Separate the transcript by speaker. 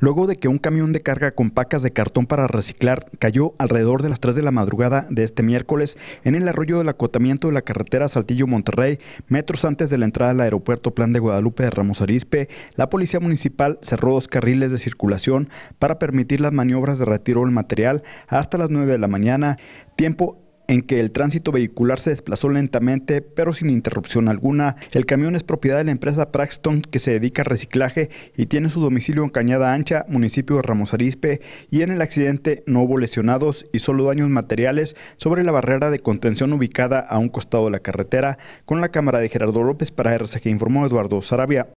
Speaker 1: luego de que un camión de carga con pacas de cartón para reciclar cayó alrededor de las 3 de la madrugada de este miércoles en el arroyo del acotamiento de la carretera Saltillo-Monterrey, metros antes de la entrada al aeropuerto Plan de Guadalupe de Ramos Arizpe, la Policía Municipal cerró dos carriles de circulación para permitir las maniobras de retiro del material hasta las 9 de la mañana, tiempo en que el tránsito vehicular se desplazó lentamente, pero sin interrupción alguna. El camión es propiedad de la empresa Praxton, que se dedica al reciclaje y tiene su domicilio en Cañada Ancha, municipio de Ramos Arizpe, y en el accidente no hubo lesionados y solo daños materiales sobre la barrera de contención ubicada a un costado de la carretera. Con la cámara de Gerardo López para RCG informó Eduardo Sarabia.